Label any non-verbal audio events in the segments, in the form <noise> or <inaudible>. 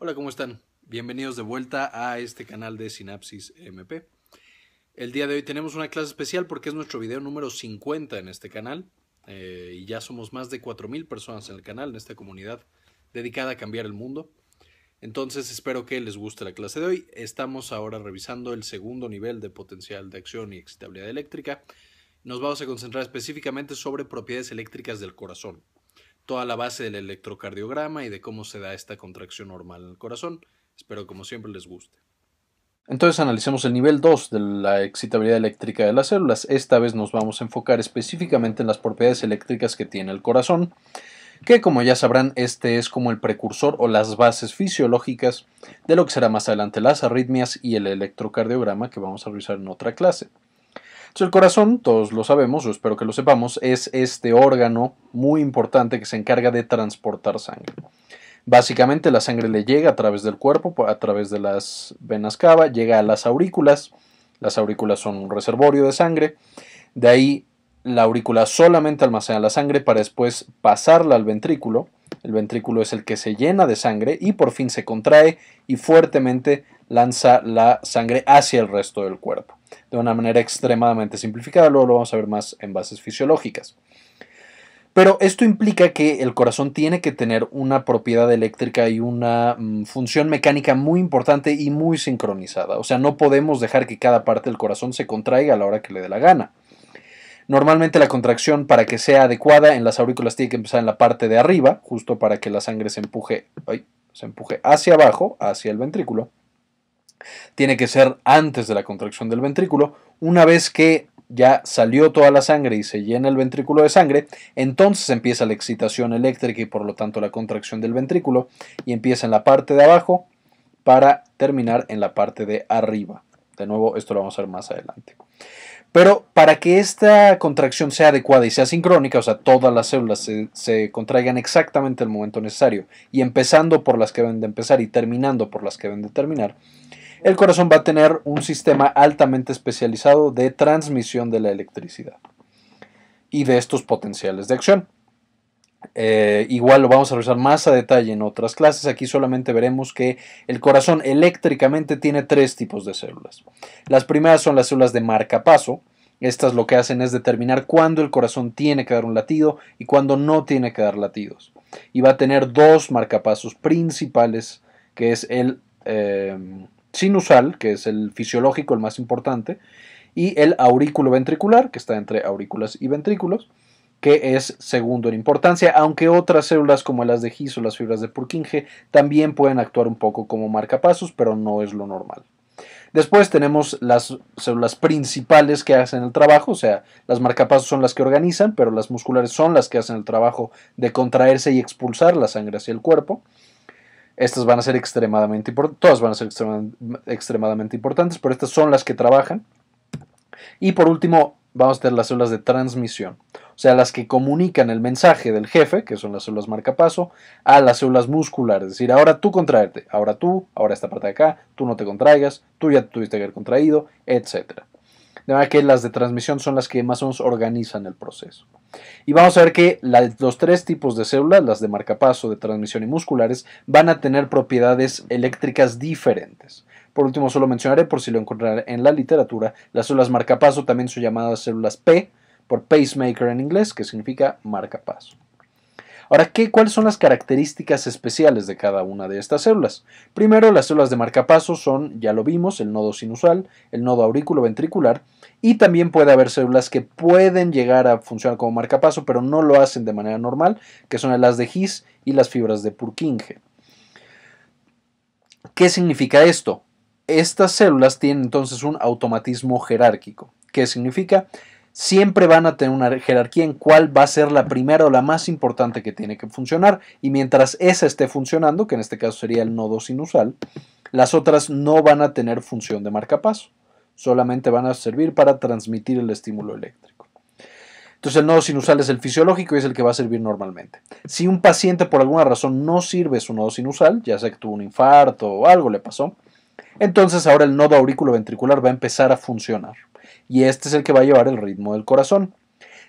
Hola, ¿cómo están? Bienvenidos de vuelta a este canal de Sinapsis MP. El día de hoy tenemos una clase especial porque es nuestro video número 50 en este canal eh, y ya somos más de 4.000 personas en el canal, en esta comunidad dedicada a cambiar el mundo. Entonces espero que les guste la clase de hoy. Estamos ahora revisando el segundo nivel de potencial de acción y excitabilidad eléctrica. Nos vamos a concentrar específicamente sobre propiedades eléctricas del corazón toda la base del electrocardiograma y de cómo se da esta contracción normal en el corazón. Espero como siempre les guste. Entonces analicemos el nivel 2 de la excitabilidad eléctrica de las células. Esta vez nos vamos a enfocar específicamente en las propiedades eléctricas que tiene el corazón, que como ya sabrán este es como el precursor o las bases fisiológicas de lo que será más adelante las arritmias y el electrocardiograma que vamos a revisar en otra clase el corazón, todos lo sabemos, o espero que lo sepamos, es este órgano muy importante que se encarga de transportar sangre. Básicamente la sangre le llega a través del cuerpo, a través de las venas cava, llega a las aurículas, las aurículas son un reservorio de sangre, de ahí la aurícula solamente almacena la sangre para después pasarla al ventrículo, el ventrículo es el que se llena de sangre y por fin se contrae y fuertemente lanza la sangre hacia el resto del cuerpo de una manera extremadamente simplificada, luego lo vamos a ver más en bases fisiológicas. Pero esto implica que el corazón tiene que tener una propiedad eléctrica y una mm, función mecánica muy importante y muy sincronizada. O sea, no podemos dejar que cada parte del corazón se contraiga a la hora que le dé la gana. Normalmente la contracción para que sea adecuada en las aurículas tiene que empezar en la parte de arriba, justo para que la sangre se empuje, se empuje hacia abajo, hacia el ventrículo. Tiene que ser antes de la contracción del ventrículo. Una vez que ya salió toda la sangre y se llena el ventrículo de sangre, entonces empieza la excitación eléctrica y por lo tanto la contracción del ventrículo y empieza en la parte de abajo para terminar en la parte de arriba. De nuevo, esto lo vamos a ver más adelante. Pero para que esta contracción sea adecuada y sea sincrónica, o sea, todas las células se, contraigan exactamente el momento necesario, y empezando por las que deben de empezar y terminando por las que deben de terminar, el corazón va a tener un sistema altamente especializado de transmisión de la electricidad y de estos potenciales de acción. Eh, igual lo vamos a revisar más a detalle en otras clases. Aquí solamente veremos que el corazón eléctricamente tiene tres tipos de células. Las primeras son las células de marcapaso. Estas lo que hacen es determinar cuándo el corazón tiene que dar un latido y cuándo no tiene que dar latidos. Y va a tener dos marcapasos principales, que es el, eh, sinusal, que es el fisiológico, el más importante, y el aurículo ventricular, que está entre aurículas y ventrículos, que es segundo en importancia, aunque otras células como las de His o las fibras de Purkinje también pueden actuar un poco como marcapasos, pero no es lo normal. Después tenemos las células principales que hacen el trabajo, o sea, las marcapasos son las que organizan, pero las musculares son las que hacen el trabajo de contraerse y expulsar la sangre hacia el cuerpo. Estas van a ser extremadamente importantes, todas van a ser extremadamente importantes, pero estas son las que trabajan. Y por último, vamos a tener las células de transmisión, o sea, las que comunican el mensaje del jefe, que son las células marcapaso, a las células musculares, es decir, ahora tú contraerte, ahora tú, ahora esta parte de acá, tú no te contraigas, tú ya tuviste que haber contraído, etc. De manera que las de transmisión son las que más o menos organizan el proceso. Y vamos a ver que los tres tipos de células, las de marcapaso, de transmisión y musculares, van a tener propiedades eléctricas diferentes. Por último, solo mencionaré, por si lo encontraré en la literatura, las células marcapaso también son llamadas células P, por pacemaker en inglés, que significa marcapaso. Ahora, ¿qué, ¿cuáles son las características especiales de cada una de estas células? Primero, las células de marcapaso son, ya lo vimos, el nodo sinusal, el nodo ventricular, y también puede haber células que pueden llegar a funcionar como marcapaso, pero no lo hacen de manera normal, que son las de His y las fibras de Purkinje. ¿Qué significa esto? Estas células tienen entonces un automatismo jerárquico. ¿Qué significa? siempre van a tener una jerarquía en cuál va a ser la primera o la más importante que tiene que funcionar. Y mientras esa esté funcionando, que en este caso sería el nodo sinusal, las otras no van a tener función de marcapaso, solamente van a servir para transmitir el estímulo eléctrico. Entonces el nodo sinusal es el fisiológico y es el que va a servir normalmente. Si un paciente por alguna razón no sirve su nodo sinusal, ya sea que tuvo un infarto o algo le pasó, entonces ahora el nodo ventricular va a empezar a funcionar y este es el que va a llevar el ritmo del corazón.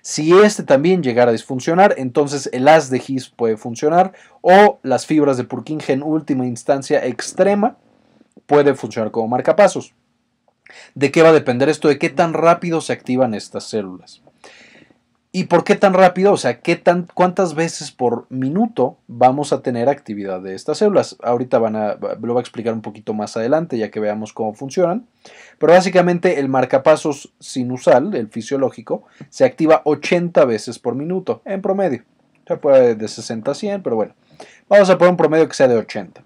Si este también llegara a disfuncionar, entonces el as de His puede funcionar o las fibras de Purkinje en última instancia extrema puede funcionar como marcapasos. ¿De qué va a depender esto? ¿De qué tan rápido se activan estas células? ¿Y por qué tan rápido? O sea, ¿qué tan, ¿cuántas veces por minuto vamos a tener actividad de estas células? Ahorita van a, lo va a explicar un poquito más adelante, ya que veamos cómo funcionan. Pero básicamente el marcapasos sinusal, el fisiológico, se activa 80 veces por minuto, en promedio. O sea, puede de 60 a 100, pero bueno. Vamos a poner un promedio que sea de 80.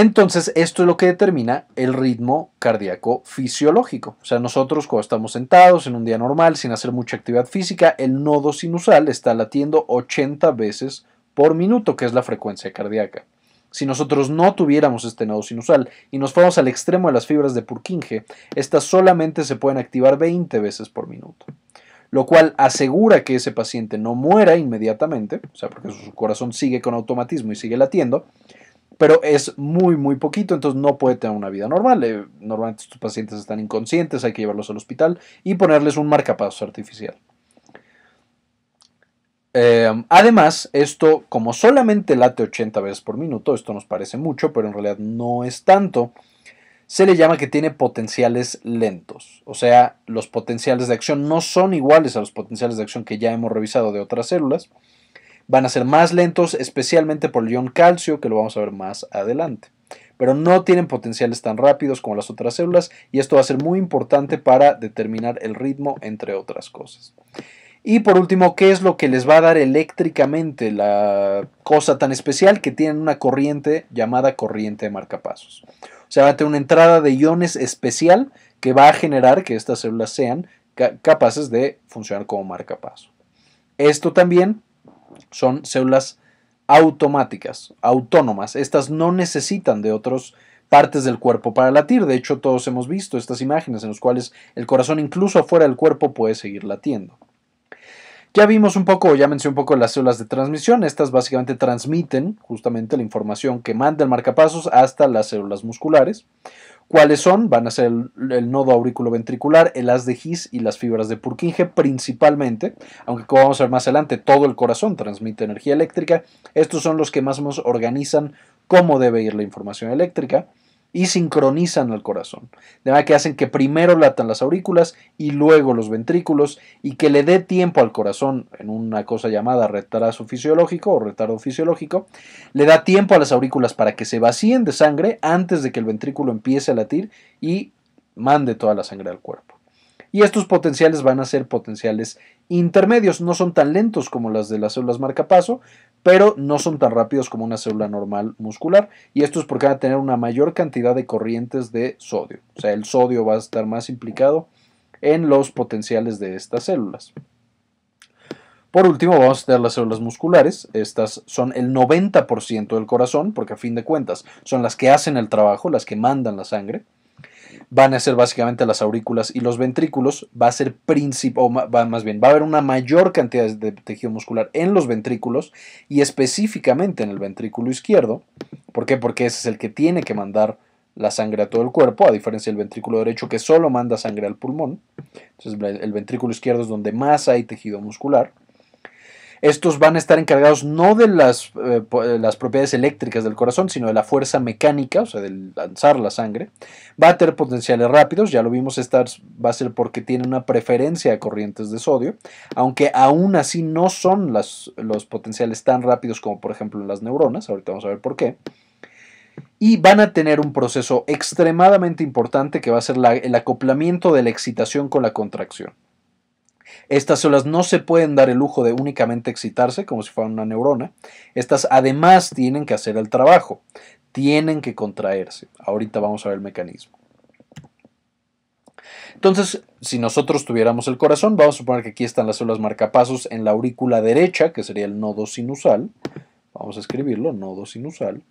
Entonces, esto es lo que determina el ritmo cardíaco fisiológico. O sea, nosotros cuando estamos sentados en un día normal, sin hacer mucha actividad física, el nodo sinusal está latiendo 80 veces por minuto, que es la frecuencia cardíaca. Si nosotros no tuviéramos este nodo sinusal y nos fuéramos al extremo de las fibras de Purkinje, estas solamente se pueden activar 20 veces por minuto, lo cual asegura que ese paciente no muera inmediatamente, o sea, porque su corazón sigue con automatismo y sigue latiendo, pero es muy, muy poquito, entonces no puede tener una vida normal. Eh, normalmente estos pacientes están inconscientes, hay que llevarlos al hospital y ponerles un marcapaso artificial. Em, además, esto, como solamente late 80 veces por minuto, esto nos parece mucho, pero en realidad no es tanto, se le llama que tiene potenciales lentos. O sea, los potenciales de acción no son iguales a los potenciales de acción que ya hemos revisado de otras células van a ser más lentos, especialmente por el ion calcio, que lo vamos a ver más adelante. Pero no tienen potenciales tan rápidos como las otras células y esto va a ser muy importante para determinar el ritmo, entre otras cosas. Y por último, ¿qué es lo que les va a dar eléctricamente la cosa tan especial que tienen una corriente llamada corriente de marcapasos? O sea, va a tener una entrada de iones especial que va a generar que estas células sean capaces de funcionar como marcapaso. Esto también son células automáticas, autónomas. Estas no necesitan de otros partes del cuerpo para latir. De hecho, todos hemos visto estas imágenes en las cuales el corazón incluso afuera del cuerpo puede seguir latiendo. Ya vimos un poco, ya mencioné un poco las células de transmisión. Estas básicamente transmiten justamente la información que manda el marcapasos hasta las células musculares. ¿Cuáles son? Van a ser el, nodo nodo auriculoventricular, el haz de His y las fibras de Purkinje principalmente, aunque como vamos a ver más adelante, todo el corazón transmite energía eléctrica. Estos son los que más nos organizan cómo debe ir la información eléctrica y sincronizan al corazón. De manera que hacen que primero latan las aurículas y luego los ventrículos y que le dé tiempo al corazón en una cosa llamada retraso fisiológico o retardo fisiológico, le da tiempo a las aurículas para que se vacíen de sangre antes de que el ventrículo empiece a latir y mande toda la sangre al cuerpo. Y estos potenciales van a ser potenciales intermedios, no son tan lentos como las de las células marcapaso, pero no son tan rápidos como una célula normal muscular y esto es porque van a tener una mayor cantidad de corrientes de sodio. O sea, el sodio va a estar más implicado en los potenciales de estas células. Por último, vamos a tener las células musculares. Estas son el 90% del corazón, porque a fin de cuentas son las que hacen el trabajo, las que mandan la sangre van a ser básicamente las aurículas y los ventrículos, va a ser principal, o más bien, va a haber una mayor cantidad de tejido muscular en los ventrículos y específicamente en el ventrículo izquierdo. ¿Por qué? Porque ese es el que tiene que mandar la sangre a todo el cuerpo, a diferencia del ventrículo derecho que solo manda sangre al pulmón. Entonces el ventrículo izquierdo es donde más hay tejido muscular. Estos van a estar encargados no de eh, eh, las, propiedades eléctricas del corazón, sino de la fuerza mecánica, o sea, de lanzar la sangre. Va a tener potenciales rápidos, ya lo vimos, estar, va a ser porque tiene una preferencia a corrientes de sodio, aunque aún así no son los potenciales tan rápidos como por ejemplo las neuronas, ahorita vamos a ver por qué y van a tener un proceso extremadamente importante que va a ser el acoplamiento de la excitación con la contracción. Estas células no se pueden dar el lujo de únicamente excitarse como si fuera una neurona. Estas además tienen que hacer el trabajo, tienen que contraerse. Ahorita vamos a ver el mecanismo. Entonces, si nosotros tuviéramos el corazón, vamos a suponer que aquí están las células marcapasos en la aurícula derecha, que sería el nodo sinusal. Vamos a escribirlo, nodo sinusal.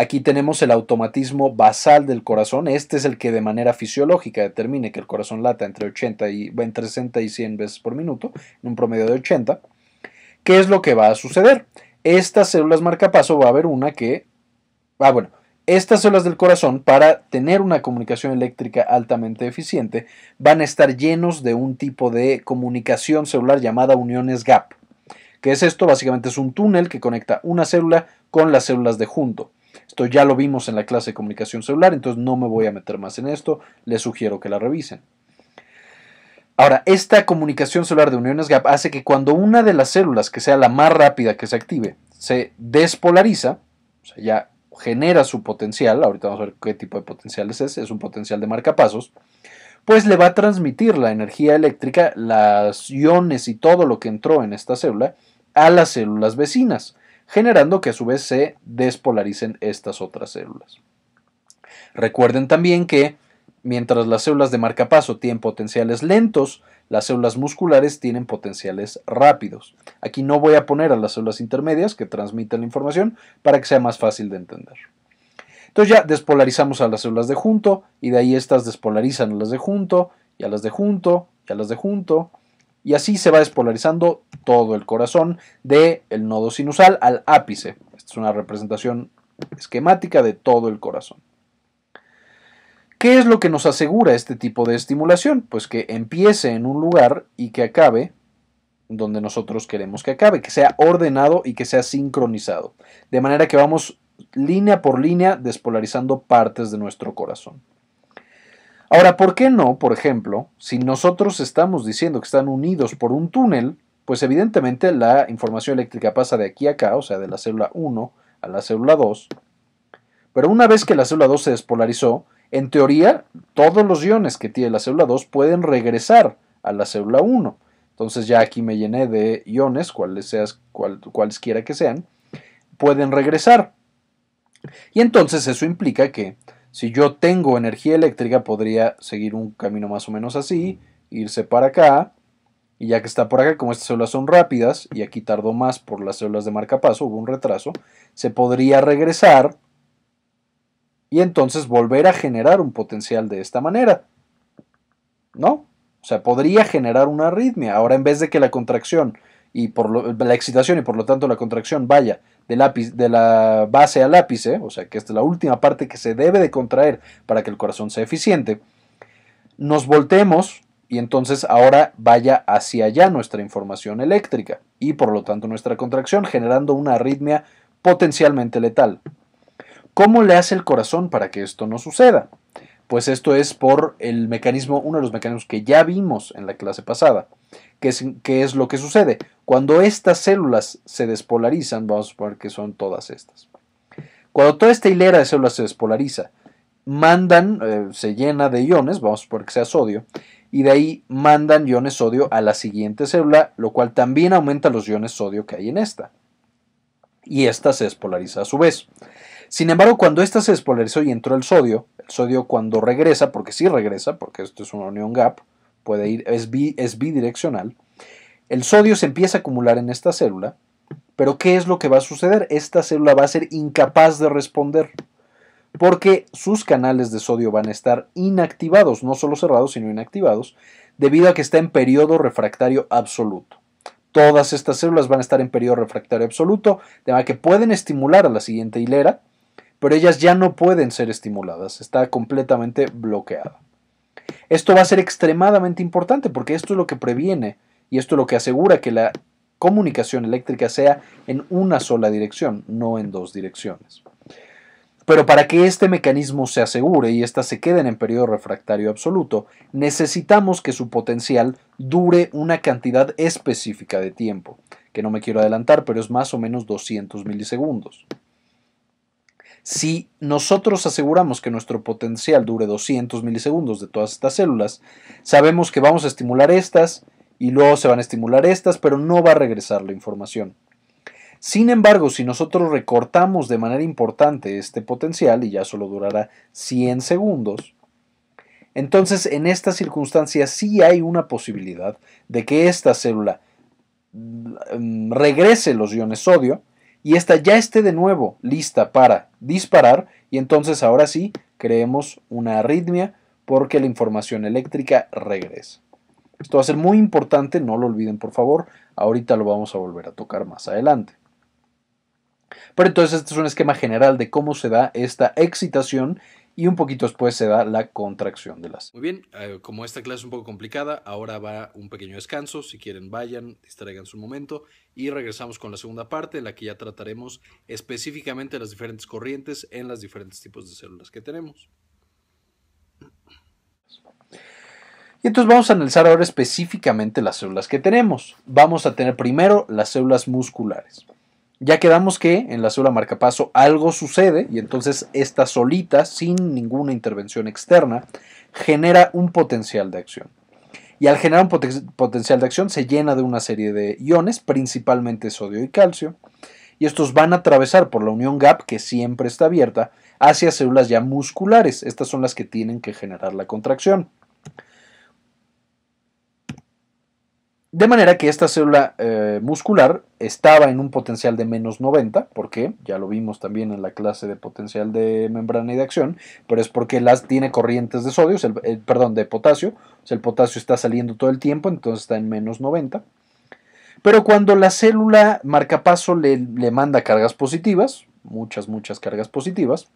Aquí tenemos el automatismo basal del corazón. Este es el que de manera fisiológica determine que el corazón lata entre, 80 y, 60 y 100 veces por minuto, en un promedio de 80. ¿Qué es lo que va a suceder? Estas células marcapaso va a haber una que... Ah, bueno. Estas células del corazón, para tener una comunicación eléctrica altamente eficiente, van a estar llenos de un tipo de comunicación celular llamada uniones gap. ¿Qué es esto? Básicamente es un túnel que conecta una célula con las células de junto. Esto ya lo vimos en la clase de comunicación celular, entonces no me voy a meter más en esto, les sugiero que la revisen. Ahora, esta comunicación celular de uniones gap hace que cuando una de las células, que sea la más rápida que se active, se despolariza, o sea, ya genera su potencial, ahorita vamos a ver qué tipo de potencial es ese, es un potencial de marcapasos, pues le va a transmitir la energía eléctrica, las iones y todo lo que entró en esta célula a las células vecinas generando que a su vez se despolaricen estas otras células. Recuerden también que mientras las células de marcapaso tienen potenciales lentos, las células musculares tienen potenciales rápidos. Aquí no voy a poner a las células intermedias que transmiten la información para que sea más fácil de entender. Entonces ya despolarizamos a las células de junto y de ahí estas despolarizan a las de junto y a las de junto y a las de junto y así se va despolarizando todo el corazón del el nodo sinusal al ápice. Esta es una representación esquemática de todo el corazón. ¿Qué es lo que nos asegura este tipo de estimulación? Pues que empiece en un lugar y que acabe donde nosotros queremos que acabe, que sea ordenado y que sea sincronizado. De manera que vamos línea por línea despolarizando partes de nuestro corazón. Ahora, ¿por qué no, por ejemplo, si nosotros estamos diciendo que están unidos por un túnel, pues evidentemente la información eléctrica pasa de aquí a acá, o sea, de la célula 1 a la célula 2, pero una vez que la célula 2 se despolarizó, en teoría, todos los iones que tiene la célula 2 pueden regresar a la célula 1. Entonces ya aquí me llené de iones, cuales seas, cualesquiera que sean, pueden regresar. Y entonces eso implica que si yo tengo energía eléctrica, podría seguir un camino más o menos así, irse para acá, y ya que está por acá, como estas células son rápidas, y aquí tardó más por las células de marcapaso, hubo un retraso, se podría regresar y entonces volver a generar un potencial de esta manera. ¿No? O sea, podría generar una arritmia. Ahora, en vez de que la contracción y por la excitación y por lo tanto la contracción vaya de, de la base al ápice, o sea que esta es la última parte que se debe de contraer para que el corazón sea eficiente, nos voltemos y entonces ahora vaya hacia allá nuestra información eléctrica y por lo tanto nuestra contracción generando una arritmia potencialmente letal. ¿Cómo le hace el corazón para que esto no suceda? Pues esto es por el mecanismo, uno de los mecanismos que ya vimos en la clase pasada, ¿Qué es, lo que sucede? Cuando estas células se despolarizan, vamos a suponer que son todas estas. Cuando toda esta hilera de células se despolariza, mandan, eh, se llena de iones, vamos a suponer que sea sodio, y de ahí mandan iones sodio a la siguiente célula, lo cual también aumenta los iones sodio que hay en esta. Y esta se despolariza a su vez. Sin embargo, cuando esta se despolarizó y entró el sodio, el sodio cuando regresa, porque sí regresa, porque esto es una unión gap, puede ir, es, es bidireccional. El sodio se empieza a acumular en esta célula, pero ¿qué es lo que va a suceder? Esta célula va a ser incapaz de responder porque sus canales de sodio van a estar inactivados, no solo cerrados, sino inactivados, debido a que está en periodo refractario absoluto. Todas estas células van a estar en periodo refractario absoluto, de manera que pueden estimular a la siguiente hilera, pero ellas ya no pueden ser estimuladas, está completamente bloqueada. Esto va a ser extremadamente importante porque esto es lo que previene y esto es lo que asegura que la comunicación eléctrica sea en una sola dirección, no en dos direcciones. Pero para que este mecanismo se asegure y éstas se queden en periodo refractario absoluto, necesitamos que su potencial dure una cantidad específica de tiempo, que no me quiero adelantar, pero es más o menos 200 milisegundos. Si nosotros aseguramos que nuestro potencial dure 200 milisegundos de todas estas células, sabemos que vamos a estimular estas y luego se van a estimular estas, pero no va a regresar la información. Sin embargo, si nosotros recortamos de manera importante este potencial y ya solo durará 100 segundos, entonces en estas circunstancia sí hay una posibilidad de que esta célula mm, regrese los iones sodio, y esta ya esté de nuevo lista para disparar y entonces ahora sí creemos una arritmia porque la información eléctrica regresa. Esto va a ser muy importante, no lo olviden por favor, ahorita lo vamos a volver a tocar más adelante. Pero entonces este es un esquema general de cómo se da esta excitación y un poquito después se da la contracción de las. Muy bien, eh, como esta clase es un poco complicada, ahora va un pequeño descanso, si quieren vayan, distraiganse un momento y regresamos con la segunda parte en la que ya trataremos específicamente las diferentes corrientes en los diferentes tipos de células que tenemos. Y entonces vamos a analizar ahora específicamente las células que tenemos. Vamos a tener primero las células musculares. Ya quedamos que en la célula marcapaso algo sucede y entonces esta solita, sin ninguna intervención externa, genera un potencial de acción. Y al generar un potencial de acción se llena de una serie de iones, principalmente sodio y calcio, y estos van a atravesar por la unión GAP, que siempre está abierta, hacia células ya musculares. Estas son las que tienen que generar la contracción. De manera que esta célula eh, muscular estaba en un potencial de menos 90, porque ya lo vimos también en la clase de potencial de membrana y de acción, pero es porque las tiene corrientes de sodio, el, eh, perdón, de potasio, o sea, el potasio está saliendo todo el tiempo, entonces está en menos 90. Pero cuando la célula marcapaso le, le manda cargas positivas, muchas, muchas cargas positivas,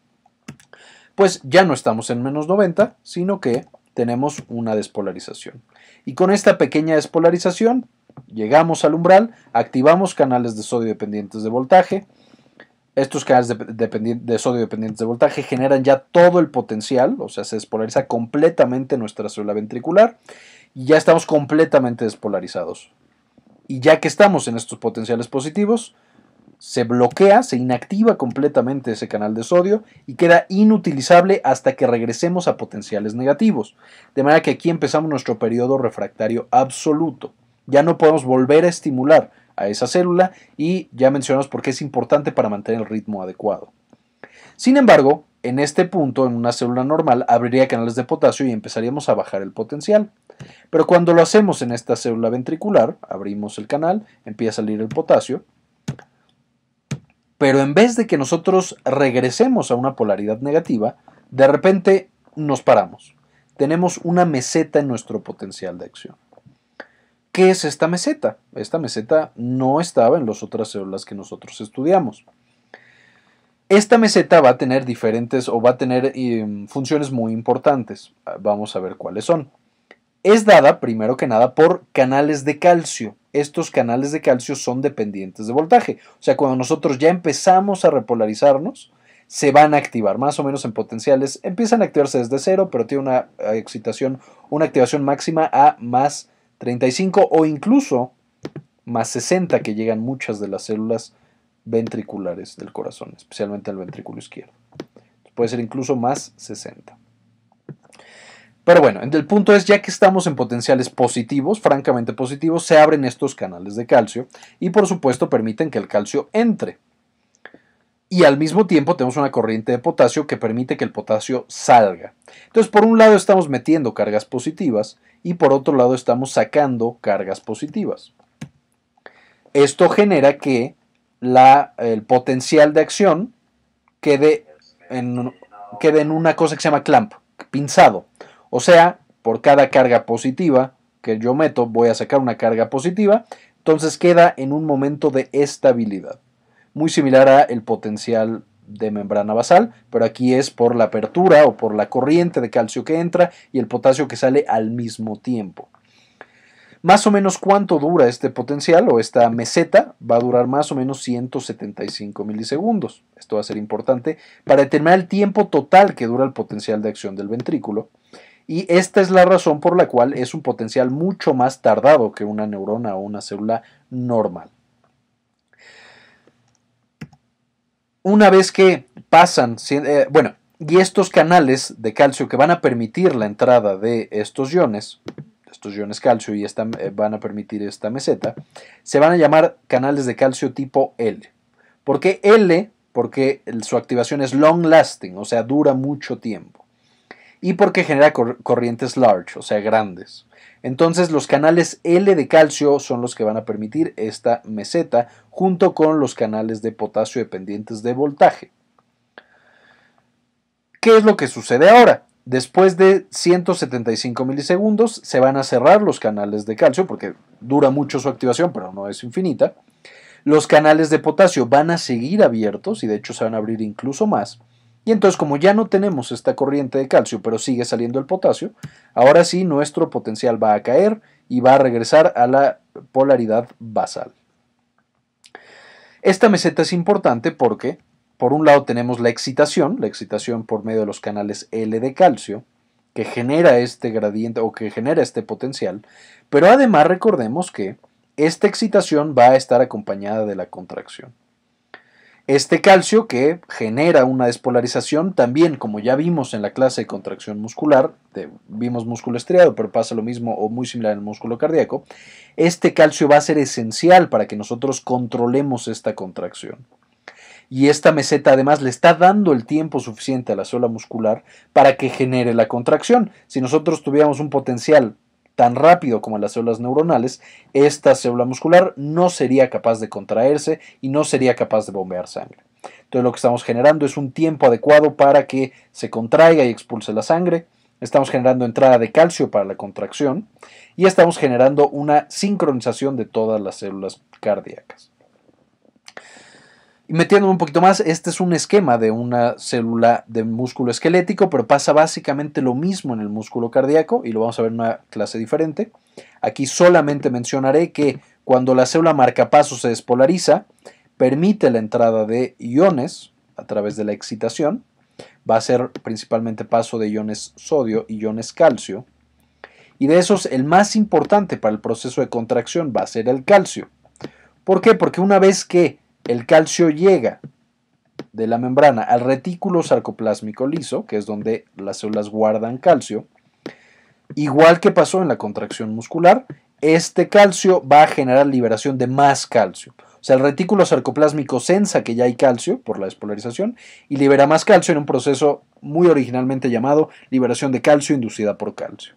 pues ya no estamos en menos 90, sino que tenemos una despolarización. Y con esta pequeña despolarización llegamos al umbral, activamos canales de sodio dependientes de voltaje. Estos canales de, sodio dependientes de voltaje generan ya todo el potencial, o sea, se despolariza completamente nuestra célula ventricular y ya estamos completamente despolarizados. Y ya que estamos en estos potenciales positivos, se bloquea, se inactiva completamente ese canal de sodio y queda inutilizable hasta que regresemos a potenciales negativos. De manera que aquí empezamos nuestro periodo refractario absoluto. Ya no podemos volver a estimular a esa célula y ya mencionamos por qué es importante para mantener el ritmo adecuado. Sin embargo, en este punto, en una célula normal, abriría canales de potasio y empezaríamos a bajar el potencial. Pero cuando lo hacemos en esta célula ventricular, abrimos el canal, empieza a salir el potasio, pero en vez de que nosotros regresemos a una polaridad negativa, de repente nos paramos. Tenemos una meseta en nuestro potencial de acción. ¿Qué es esta meseta? Esta meseta no estaba en las otras células que nosotros estudiamos. Esta meseta va a tener diferentes o va a tener eh, funciones muy importantes. Vamos a ver cuáles son es dada primero que nada por canales de calcio. Estos canales de calcio son dependientes de voltaje. O sea, cuando nosotros ya empezamos a repolarizarnos, se van a activar, más o menos en potenciales. Empiezan a activarse desde cero, pero tiene una eh, excitación, una activación máxima a más 35 o incluso más 60 que llegan muchas de las células ventriculares del corazón, especialmente al ventrículo izquierdo. Puede ser incluso más 60. Pero bueno, el punto es, ya que estamos en potenciales positivos, francamente positivos, se abren estos canales de calcio y por supuesto permiten que el calcio entre. Y al mismo tiempo tenemos una corriente de potasio que permite que el potasio salga. Entonces, por un lado estamos metiendo cargas positivas y por otro lado estamos sacando cargas positivas. Esto genera que el potencial de acción quede quede en una cosa que se llama clamp, pinzado. O sea, por cada carga positiva que yo meto, voy a sacar una carga positiva, entonces queda en un momento de estabilidad. Muy similar a el potencial de membrana basal, pero aquí es por la apertura o por la corriente de calcio que entra y el potasio que sale al mismo tiempo. Más o menos cuánto dura este potencial o esta meseta va a durar más o menos 175 milisegundos. Esto va a ser importante para determinar el tiempo total que dura el potencial de acción del ventrículo y esta es la razón por la cual es un potencial mucho más tardado que una neurona o una célula normal. Una vez que pasan, eh, bueno, y estos canales de calcio que van a permitir la entrada de estos iones, estos iones calcio y eh, van a permitir esta meseta, se van a llamar canales de calcio tipo L. ¿Por qué L? Porque su activación es long lasting, o sea, dura mucho tiempo y porque genera corrientes large, o sea, grandes. Entonces los canales L de calcio son los que van a permitir esta meseta junto con los canales de potasio dependientes de voltaje. ¿Qué es lo que sucede ahora? Después de 175 milisegundos se van a cerrar los canales de calcio porque dura mucho su activación, pero no es infinita. Los canales de potasio van a seguir abiertos y de hecho se van a abrir incluso más. Y entonces como ya no tenemos esta corriente de calcio, pero sigue saliendo el potasio, ahora sí nuestro potencial va a caer y va a regresar a la polaridad basal. Esta meseta es importante porque, por un lado, tenemos la excitación, la excitación por medio de los canales L de calcio, que genera este gradiente o que genera este potencial, pero además recordemos que esta excitación va a estar acompañada de la contracción. Este calcio que genera una despolarización también, como ya vimos en la clase de contracción muscular, vimos músculo estriado, pero pasa lo mismo o muy similar en el músculo cardíaco, este calcio va a ser esencial para que nosotros controlemos esta contracción. Y esta meseta además le está dando el tiempo suficiente a la célula muscular para que genere la contracción. Si nosotros tuviéramos un potencial tan rápido como las células neuronales, esta célula muscular no sería capaz de contraerse y no sería capaz de bombear sangre. Entonces lo que estamos generando es un tiempo adecuado para que se contraiga y expulse la sangre, estamos generando entrada de calcio para la contracción y estamos generando una sincronización de todas las células cardíacas. Y metiéndome un poquito más, este es un esquema de una célula de músculo esquelético, pero pasa básicamente lo mismo en el músculo cardíaco y lo vamos a ver en una clase diferente. Aquí solamente mencionaré que cuando la célula paso se despolariza, permite la entrada de iones a través de la excitación. Va a ser principalmente paso de iones sodio y iones calcio. Y de esos, el más importante para el proceso de contracción va a ser el calcio. ¿Por qué? Porque una vez que el calcio llega de la membrana al retículo sarcoplásmico liso, que es donde las células guardan calcio, igual que pasó en la contracción muscular, este calcio va a generar liberación de más calcio. O sea, el retículo sarcoplásmico sensa que ya hay calcio por la despolarización y libera más calcio en un proceso muy originalmente llamado liberación de calcio inducida por calcio.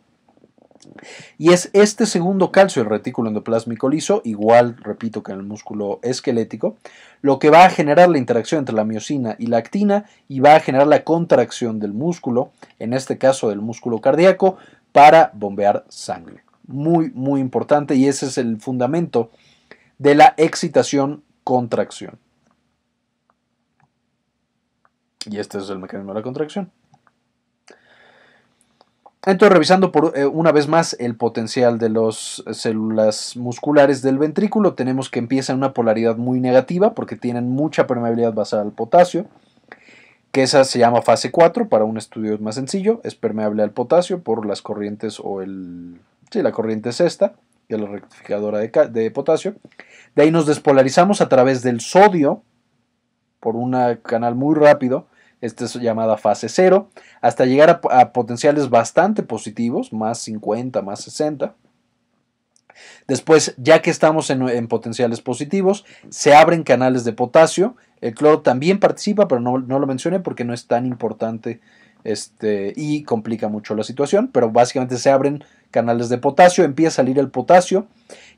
Y es este segundo calcio, el retículo endoplasmico liso, igual, repito, que en el músculo esquelético, lo que va a generar la interacción entre la miocina y la actina y va a generar la contracción del músculo, en este caso del músculo cardíaco, para bombear sangre. Muy, muy importante y ese es el fundamento de la excitación-contracción. Y este es el mecanismo de la contracción. Entonces, revisando por, eh, una vez más el potencial de las células musculares del ventrículo, tenemos que empieza una polaridad muy negativa porque tienen mucha permeabilidad basada al potasio, que esa se llama fase 4 para un estudio más sencillo, es permeable al potasio por las corrientes o el... Sí, la corriente es esta, que la rectificadora de potasio. De ahí nos despolarizamos a través del sodio por un canal muy rápido esta es llamada fase 0, hasta llegar a, potenciales bastante positivos, más 50, más 60. Después, ya que estamos en, potenciales positivos, se abren canales de potasio. El cloro también participa, pero no, lo mencioné porque no es tan importante este, y complica mucho la situación, pero básicamente se abren canales de potasio, empieza a salir el potasio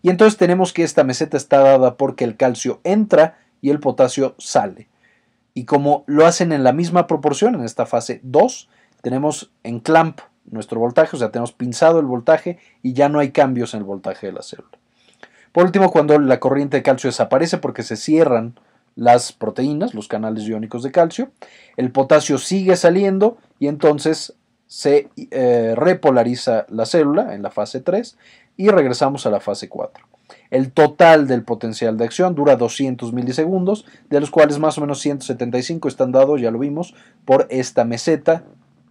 y entonces tenemos que esta meseta está dada porque el calcio entra y el potasio sale y como lo hacen en la misma proporción en esta fase 2, tenemos en clamp nuestro voltaje, o sea, tenemos pinzado el voltaje y ya no hay cambios en el voltaje de la célula. Por último, cuando la corriente de calcio desaparece porque se cierran las proteínas, los canales iónicos de calcio, el potasio sigue saliendo y entonces se eh, repolariza la célula en la fase 3 y regresamos a la fase 4. El total del potencial de acción dura 200 milisegundos, de los cuales más o menos 175 están dados, ya lo vimos, por esta meseta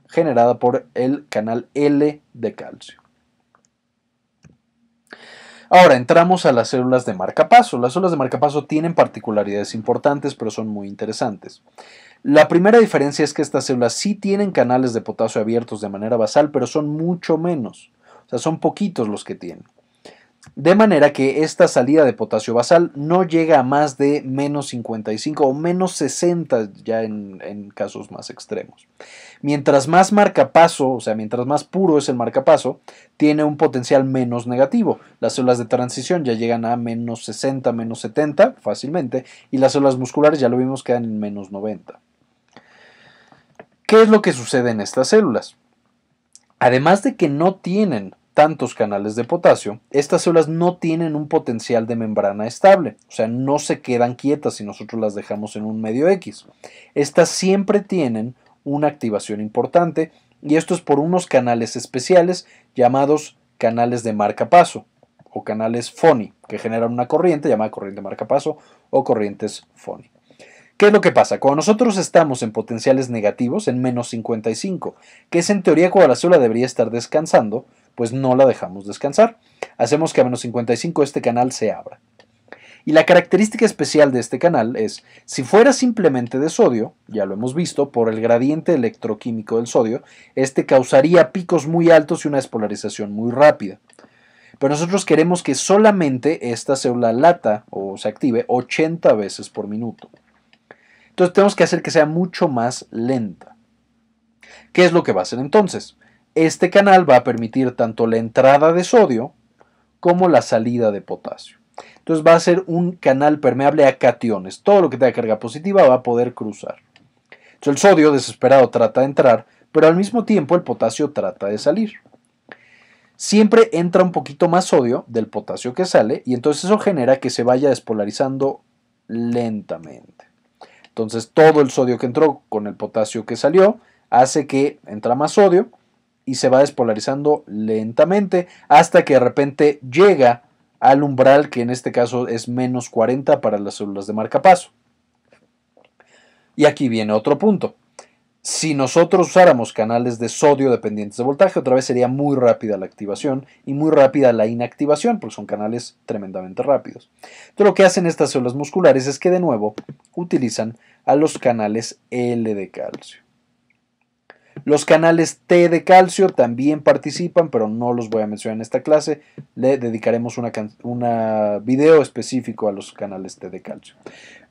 generada por el canal L de calcio. Ahora entramos a las células de marcapaso. Las células de marcapaso tienen particularidades importantes, pero son muy interesantes. La primera diferencia es que estas células sí tienen canales de potasio abiertos de manera basal, pero son mucho menos. O sea, son poquitos los que tienen. De manera que esta salida de potasio basal no llega a más de menos 55 o menos 60 ya en, casos más extremos. Mientras más marcapaso, o sea, mientras más puro es el marcapaso, tiene un potencial menos negativo. Las células de transición ya llegan a menos 60, menos 70 fácilmente y las células musculares ya lo vimos quedan en menos 90. ¿Qué es lo que sucede en estas células? Además de que no tienen tantos canales de potasio, estas células no tienen un potencial de membrana estable, o sea, no se quedan quietas si nosotros las dejamos en un medio X. Estas siempre tienen una activación importante y esto es por unos canales especiales llamados canales de marcapaso o canales FONI, que generan una corriente llamada corriente marcapaso o corrientes FONI. ¿Qué es lo que pasa? Cuando nosotros estamos en potenciales negativos, en menos 55, que es en teoría cuando la célula debería estar descansando, pues no la dejamos descansar. Hacemos que a menos 55 este canal se abra. Y la característica especial de este canal es, si fuera simplemente de sodio, ya lo hemos visto, por el gradiente electroquímico del sodio, este causaría picos muy altos y una despolarización muy rápida pero nosotros queremos que solamente esta célula lata o se active 80 veces por minuto. Entonces tenemos que hacer que sea mucho más lenta. ¿Qué es lo que va a hacer entonces? Este canal va a permitir tanto la entrada de sodio como la salida de potasio. Entonces va a ser un canal permeable a cationes. Todo lo que tenga carga positiva va a poder cruzar. Entonces el sodio desesperado trata de entrar, pero al mismo tiempo el potasio trata de salir. Siempre entra un poquito más sodio del potasio que sale y entonces eso genera que se vaya despolarizando lentamente. Entonces todo el sodio que entró con el potasio que salió hace que entra más sodio y se va despolarizando lentamente hasta que de repente llega al umbral que en este caso es menos 40 para las células de marcapaso. Y aquí viene otro punto. Si nosotros usáramos canales de sodio dependientes de voltaje, otra vez sería muy rápida la activación y muy rápida la inactivación, porque son canales tremendamente rápidos. Pero lo que hacen estas células musculares es que de nuevo utilizan a los canales L de calcio. Los canales T de calcio también participan, pero no los voy a mencionar en esta clase. Le dedicaremos un una video específico a los canales T de calcio.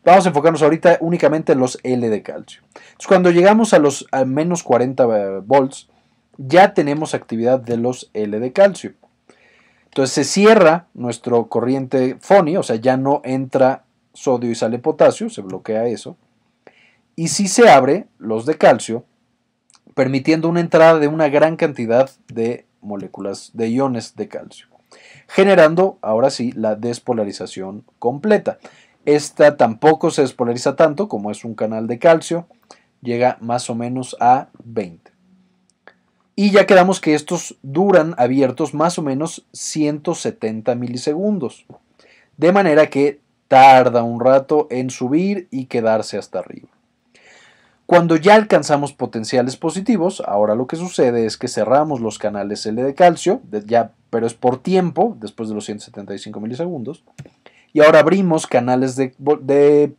Vamos a enfocarnos ahorita únicamente en los L de calcio. cuando llegamos a los menos 40 eh, volts, ya tenemos actividad de los L de calcio. Entonces se cierra nuestro corriente FONI, o sea, ya no entra sodio y sale potasio, se bloquea eso. Y si se abre los de calcio, permitiendo una entrada de una gran cantidad de moléculas de iones de calcio, generando ahora sí la despolarización completa. Esta tampoco se despolariza tanto como es un canal de calcio, llega más o menos a 20. Y ya quedamos que estos duran abiertos más o menos 170 milisegundos, de manera que tarda un rato en subir y quedarse hasta arriba. Cuando ya alcanzamos potenciales positivos, ahora lo que sucede es que cerramos los canales L de calcio, ya, pero es por tiempo, después de los 175 milisegundos, y ahora abrimos canales de, de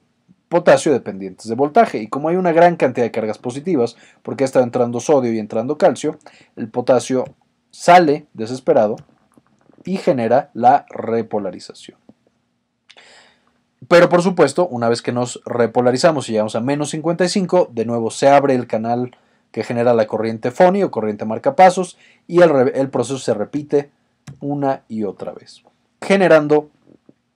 potasio dependientes de voltaje. Y como hay una gran cantidad de cargas positivas, porque está entrando sodio y entrando calcio, el potasio sale desesperado y genera la repolarización. Pero por supuesto, una vez que nos repolarizamos y llegamos a menos 55, de nuevo se abre el canal que genera la corriente FONI o corriente marcapasos y el, el proceso se repite una y otra vez, generando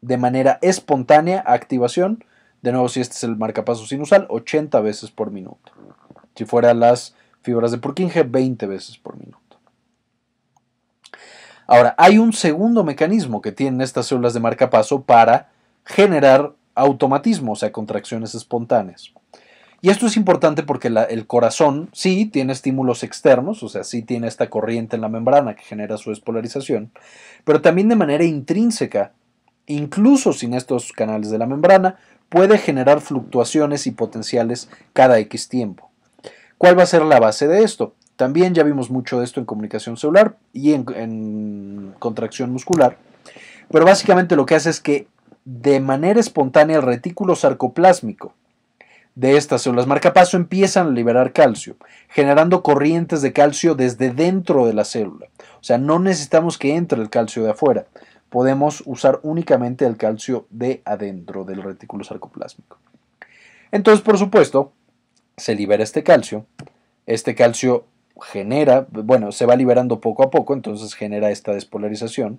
de manera espontánea activación. De nuevo, si este es el marcapaso sinusal, 80 veces por minuto. Si fuera las fibras de Purkinje, 20 veces por minuto. Ahora, hay un segundo mecanismo que tienen estas células de marcapaso para generar automatismo, o sea, contracciones espontáneas. Y esto es importante porque el corazón sí tiene estímulos externos, o sea, sí tiene esta corriente en la membrana que genera su despolarización, pero también de manera intrínseca, incluso sin estos canales de la membrana, puede generar fluctuaciones y potenciales cada X tiempo. ¿Cuál va a ser la base de esto? También ya vimos mucho de esto en comunicación celular y en contracción muscular, pero básicamente lo que hace es que de manera espontánea el retículo sarcoplásmico. De estas células marcapaso empiezan a liberar calcio, generando corrientes de calcio desde dentro de la célula. O sea, no necesitamos que entre el calcio de afuera. Podemos usar únicamente el calcio de adentro del retículo sarcoplásmico. Entonces, por supuesto, se libera este calcio. Este calcio genera, bueno, se va liberando poco a poco, entonces genera esta despolarización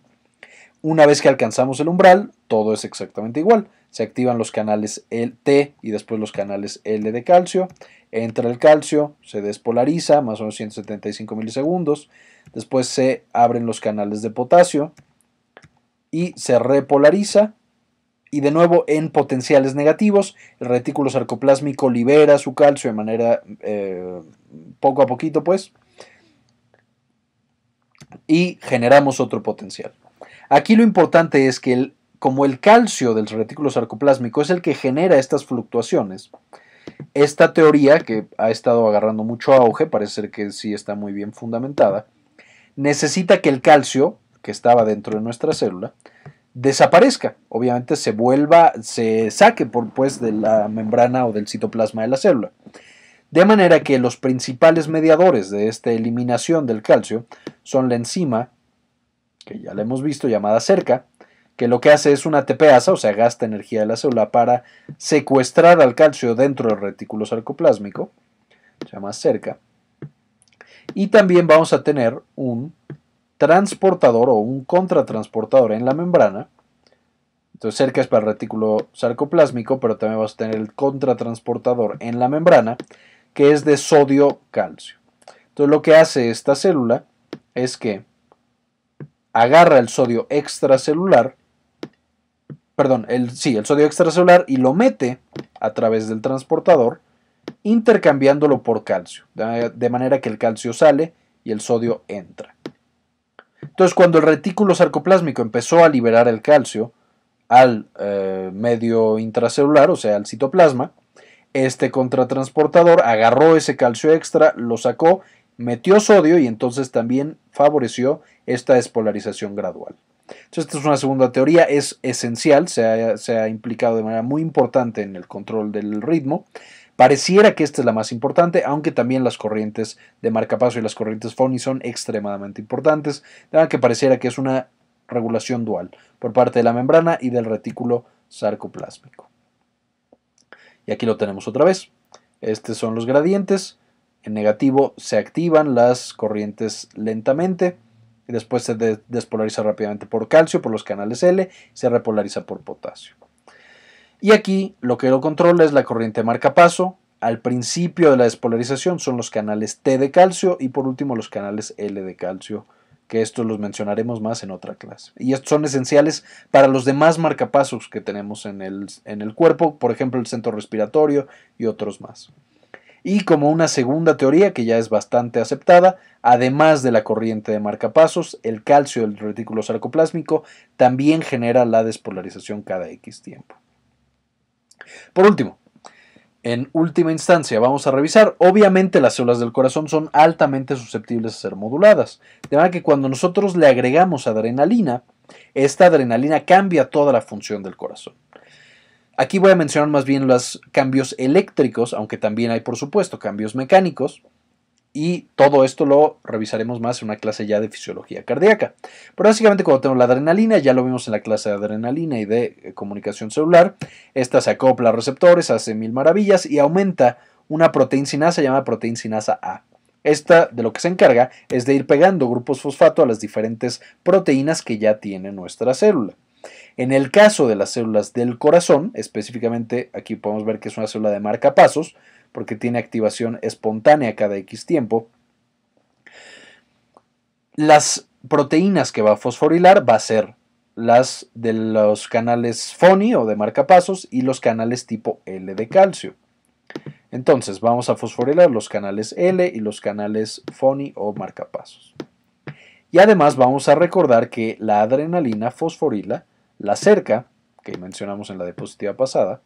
una vez que alcanzamos el umbral, todo es exactamente igual. Se activan los canales T y después los canales L de calcio. Entra el calcio, se despolariza, más o menos 175 milisegundos. Después se abren los canales de potasio y se repolariza. Y de nuevo en potenciales negativos, el retículo sarcoplásmico libera su calcio de manera eh, poco a poquito, pues. Y generamos otro potencial. Aquí lo importante es que como el calcio del retículo sarcoplásmico es el que genera estas fluctuaciones, esta teoría, que ha estado agarrando mucho auge, parece ser que sí está muy bien fundamentada, necesita que el calcio, que estaba dentro de nuestra célula, desaparezca, obviamente se vuelva, se saque por, pues, de la membrana o del citoplasma de la célula. De manera que los principales mediadores de esta eliminación del calcio son la enzima que ya la hemos visto, llamada cerca, que lo que hace es una tepeasa, o sea, gasta energía de la célula para secuestrar al calcio dentro del retículo sarcoplásmico, se llama cerca. Y también vamos a tener un transportador o un contratransportador en la membrana. Entonces, cerca es para el retículo sarcoplásmico, pero también vamos a tener el contratransportador en la membrana, que es de sodio-calcio. Entonces, lo que hace esta célula es que agarra el sodio extracelular, perdón, sí, el sodio extracelular y lo mete a través del transportador, intercambiándolo por calcio, de manera que el calcio sale y el sodio entra. Entonces, cuando el retículo sarcoplásmico empezó a liberar el calcio al eh, medio intracelular, o sea, al citoplasma, este contratransportador agarró ese calcio extra, lo sacó metió sodio y entonces también favoreció esta despolarización gradual. esta es una segunda teoría, es esencial, se ha, implicado de manera muy importante en el control del ritmo. Pareciera que esta es la más importante, aunque también las corrientes de marcapaso y las corrientes Foni son extremadamente importantes, manera que pareciera que es una regulación dual por parte de la membrana y del retículo sarcoplásmico. Y aquí lo tenemos otra vez. Estos son los gradientes en negativo se activan las corrientes lentamente y después se despolariza rápidamente por calcio, por los canales L, se repolariza por potasio. Y aquí lo que lo controla es la corriente marcapaso. Al principio de la despolarización son los canales T de calcio y por último los canales L de calcio, que estos los mencionaremos más en otra clase. Y estos son esenciales para los demás marcapasos que tenemos en el cuerpo, por ejemplo el centro respiratorio y otros más. Y como una segunda teoría, que ya es bastante aceptada, además de la corriente de marcapasos, el calcio del retículo sarcoplásmico también genera la despolarización cada X tiempo. Por último, en última instancia, vamos a revisar. Obviamente las células del corazón son altamente susceptibles a ser moduladas. De manera que cuando nosotros le agregamos adrenalina, esta adrenalina cambia toda la función del corazón. Aquí voy a mencionar más bien los cambios eléctricos, aunque también hay por supuesto cambios mecánicos. Y todo esto lo revisaremos más en una clase ya de fisiología cardíaca. Pero básicamente cuando tenemos la adrenalina, ya lo vimos en la clase de adrenalina y de eh, comunicación celular, esta se acopla a receptores, hace mil maravillas y aumenta una proteína sinasa llamada sinasa A. Esta de lo que se encarga es de ir pegando grupos fosfato a las diferentes proteínas que ya tiene nuestra célula. En el caso de las células del corazón, específicamente aquí podemos ver que es una célula de marcapasos, porque tiene activación espontánea cada X tiempo. Las proteínas que va a fosforilar va a ser las de los canales FONI o de marcapasos y los canales tipo L de calcio. Entonces vamos a fosforilar los canales L y los canales FONI o marcapasos. Y además vamos a recordar que la adrenalina fosforila la cerca, que mencionamos en la diapositiva pasada,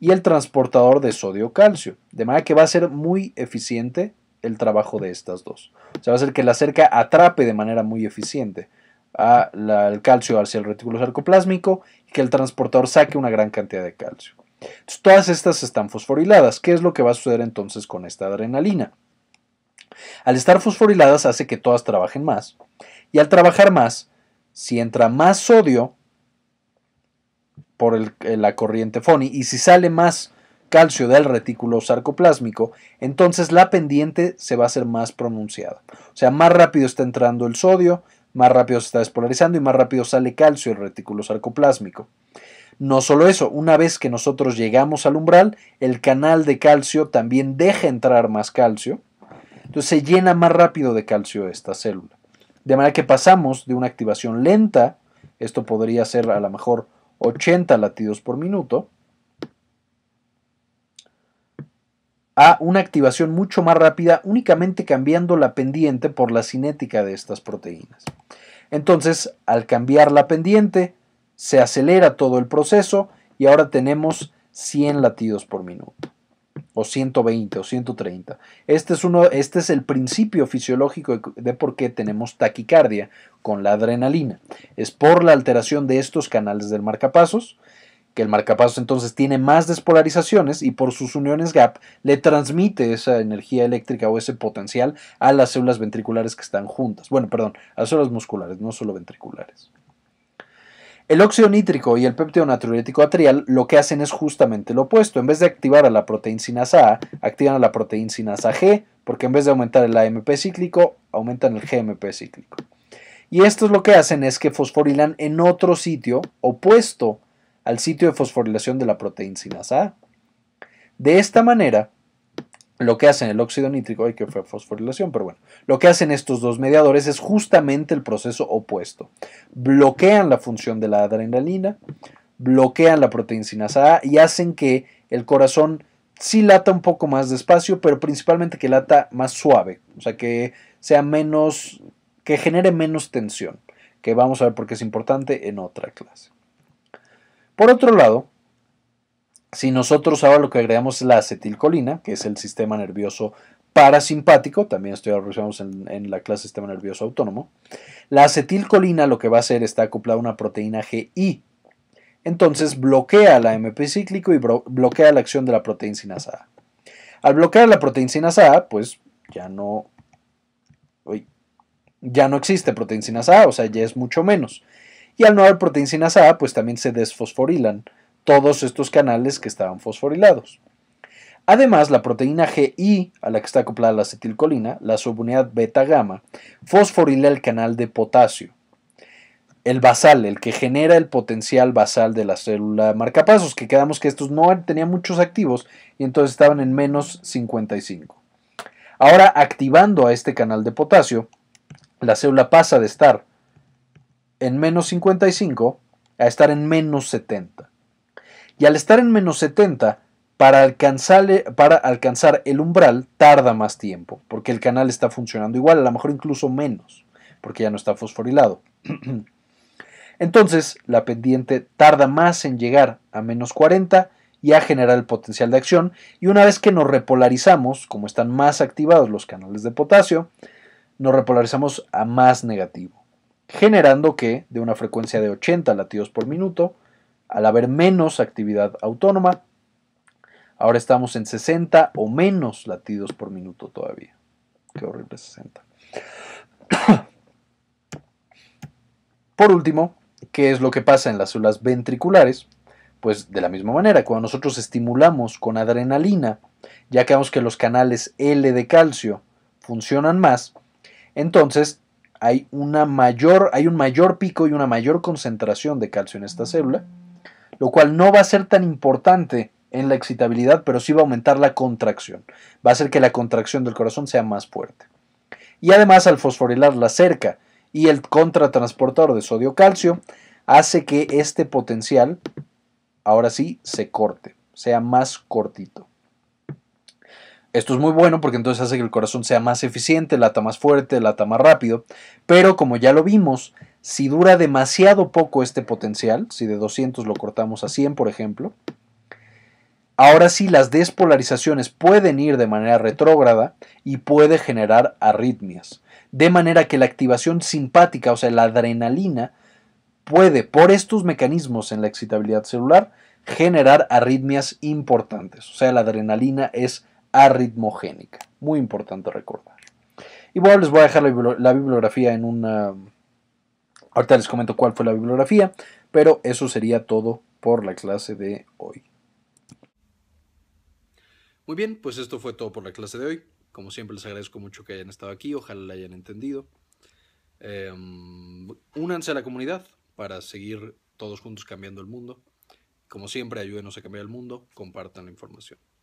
y el transportador de sodio-calcio. De manera que va a ser muy eficiente el trabajo de estas dos. O sea, va a ser que la cerca atrape de manera muy eficiente al el calcio hacia el retículo sarcoplásmico y que el transportador saque una gran cantidad de calcio. todas estas están fosforiladas. ¿Qué es lo que va a suceder entonces con esta adrenalina? Al estar fosforiladas hace que todas trabajen más y al trabajar más, si entra más sodio, por eh, la corriente FONI y si sale más calcio del retículo sarcoplásmico, entonces la pendiente se va a hacer más pronunciada. O sea, más rápido está entrando el sodio, más rápido se está despolarizando y más rápido sale calcio del retículo sarcoplásmico. No solo eso, una vez que nosotros llegamos al umbral, el canal de calcio también deja entrar más calcio, entonces se llena más rápido de calcio esta célula. De manera que pasamos de una activación lenta, esto podría ser a lo mejor 80 latidos por minuto, a una activación mucho más rápida únicamente cambiando la pendiente por la cinética de estas proteínas. Entonces, al cambiar la pendiente, se acelera todo el proceso y ahora tenemos 100 latidos por minuto o 120 o 130. Este es, uno, este es el principio fisiológico de, de por qué tenemos taquicardia con la adrenalina. Es por la alteración de estos canales del marcapasos, que el marcapasos entonces tiene más despolarizaciones y por sus uniones gap le transmite esa energía eléctrica o ese potencial a las células ventriculares que están juntas. Bueno, perdón, a las células musculares, no solo ventriculares. El óxido nítrico y el péptido natriurético atrial lo que hacen es justamente lo opuesto. En vez de activar a la sinasa A, activan a la sinasa G, porque en vez de aumentar el AMP cíclico, aumentan el GMP cíclico. Y es lo que hacen es que fosforilan en otro sitio opuesto al sitio de fosforilación de la sinasa A. De esta manera, lo que hacen el óxido nítrico, hay que fosforilación, pero bueno, lo que hacen estos dos mediadores es justamente el proceso opuesto. Bloquean la función de la adrenalina, bloquean la sinasa A y hacen que el corazón sí lata un poco más despacio, pero principalmente que lata más suave, o sea, que sea menos, que genere menos tensión, que vamos a ver por qué es importante en otra clase. Por otro lado, si nosotros ahora lo que agregamos es la acetilcolina, que es el sistema nervioso parasimpático, también estoy en, en la clase sistema nervioso autónomo, la acetilcolina lo que va a hacer está acoplada a una proteína GI. Entonces bloquea la MP cíclico y bloquea la acción de la proteína A. Al bloquear la proteína A, pues ya no, uy, ya no existe proteína A, o sea, ya es mucho menos. Y al no haber proteína A, pues también se desfosforilan todos estos canales que estaban fosforilados. Además, la proteína GI, a la que está acoplada la acetilcolina, la subunidad beta gamma, fosforila el canal de potasio, el basal, el que genera el potencial basal de la célula marcapasos, que quedamos que estos no tenían muchos activos y entonces estaban en menos 55. Ahora, activando a este canal de potasio, la célula pasa de estar en menos 55 a estar en menos 70 y al estar en menos 70, para, alcanzar el umbral tarda más tiempo, porque el canal está funcionando igual, a lo mejor incluso menos, porque ya no está fosforilado. <clears throat> Entonces, la pendiente tarda más en llegar a menos 40 y a generar el potencial de acción, y una vez que nos repolarizamos, como están más activados los canales de potasio, nos repolarizamos a más negativo, generando que de una frecuencia de 80 latidos por minuto, al haber menos actividad autónoma. Ahora estamos en 60 o menos latidos por minuto todavía. Qué horrible 60. <coughs> Por último, ¿qué es lo que pasa en las células ventriculares? Pues de la misma manera, cuando nosotros estimulamos con adrenalina, ya que vemos que los canales L de calcio funcionan más, entonces hay, una mayor, hay un mayor pico y una mayor concentración de calcio en esta célula lo cual no va a ser tan importante en la excitabilidad, pero sí va a aumentar la contracción. Va a hacer que la contracción del corazón sea más fuerte. Y además al fosforilar la cerca y el contratransportador de sodio-calcio, hace que este potencial, ahora sí, se corte, sea más cortito. Esto es muy bueno porque entonces hace que el corazón sea más eficiente, lata más fuerte, lata más rápido, pero como ya lo vimos, si dura demasiado poco este potencial, si de 200 lo cortamos a 100, por ejemplo, ahora sí las despolarizaciones pueden ir de manera retrógrada y puede generar arritmias. De manera que la activación simpática, o sea, la adrenalina, puede, por estos mecanismos en la excitabilidad celular, generar arritmias importantes. O sea, la adrenalina es arritmogénica. Muy importante recordar. bueno, les voy a dejar la bibliografía en una Ahorita les comento cuál fue la bibliografía, pero eso sería todo por la clase de hoy. Muy bien, pues esto fue todo por la clase de hoy. Como siempre les agradezco mucho que hayan estado aquí, ojalá la hayan entendido. Em, únanse a la comunidad para seguir todos juntos cambiando el mundo. Como siempre, ayúdenos a cambiar el mundo, compartan la información.